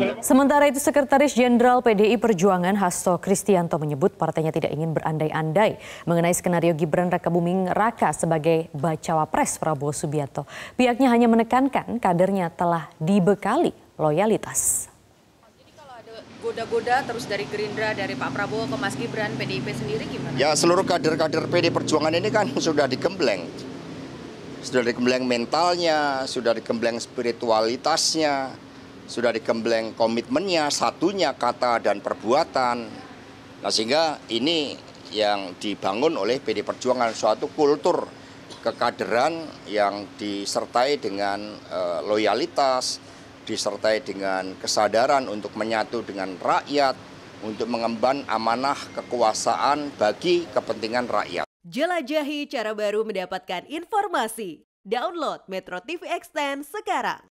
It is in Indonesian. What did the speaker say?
Iya. Sementara itu Sekretaris Jenderal PDI Perjuangan Hasto Kristianto menyebut partainya tidak ingin berandai-andai mengenai skenario Gibran Rakabuming Raka sebagai bacawa pres Prabowo Subianto. Pihaknya hanya menekankan kadernya telah dibekali loyalitas goda-goda terus dari Gerindra, dari Pak Prabowo ke Mas Gibran, PDIP sendiri gimana? Ya seluruh kader-kader PD Perjuangan ini kan sudah digembleng. Sudah digembleng mentalnya, sudah digembleng spiritualitasnya, sudah dikembleng komitmennya, satunya kata dan perbuatan. Nah sehingga ini yang dibangun oleh PD Perjuangan suatu kultur kekaderan yang disertai dengan e, loyalitas, disertai dengan kesadaran untuk menyatu dengan rakyat, untuk mengemban amanah kekuasaan bagi kepentingan rakyat. Jelajahi cara baru mendapatkan informasi. Download Metro TV Extend sekarang.